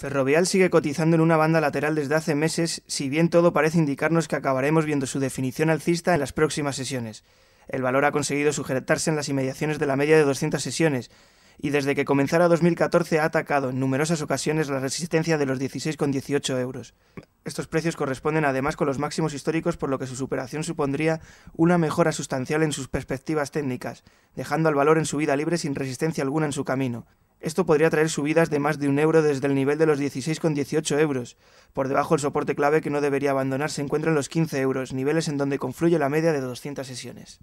Ferrovial sigue cotizando en una banda lateral desde hace meses, si bien todo parece indicarnos que acabaremos viendo su definición alcista en las próximas sesiones. El valor ha conseguido sujetarse en las inmediaciones de la media de 200 sesiones, y desde que comenzara 2014 ha atacado en numerosas ocasiones la resistencia de los 16,18 euros. Estos precios corresponden además con los máximos históricos, por lo que su superación supondría una mejora sustancial en sus perspectivas técnicas, dejando al valor en su vida libre sin resistencia alguna en su camino. Esto podría traer subidas de más de un euro desde el nivel de los 16,18 euros. Por debajo el soporte clave que no debería abandonar se encuentra los 15 euros, niveles en donde confluye la media de 200 sesiones.